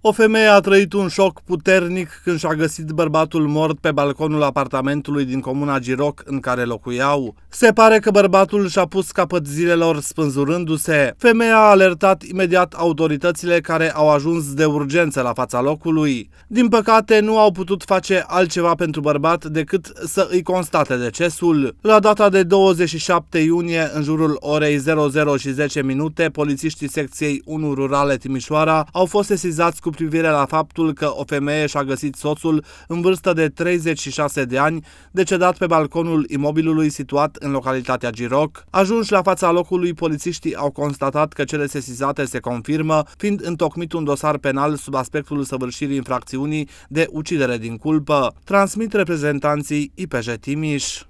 O femeie a trăit un șoc puternic când și-a găsit bărbatul mort pe balconul apartamentului din comuna Giroc în care locuiau. Se pare că bărbatul și-a pus capăt zilelor spânzurându-se. Femeia a alertat imediat autoritățile care au ajuns de urgență la fața locului. Din păcate, nu au putut face altceva pentru bărbat decât să îi constate decesul. La data de 27 iunie, în jurul orei 00 și 10 minute, polițiștii secției 1 rurale Timișoara au fost sesizați cu privire la faptul că o femeie și-a găsit soțul în vârstă de 36 de ani, decedat pe balconul imobilului situat în localitatea Giroc. Ajunși la fața locului, polițiștii au constatat că cele sesizate se confirmă, fiind întocmit un dosar penal sub aspectul săvârșirii infracțiunii de ucidere din culpă, transmit reprezentanții IPJ Timiș.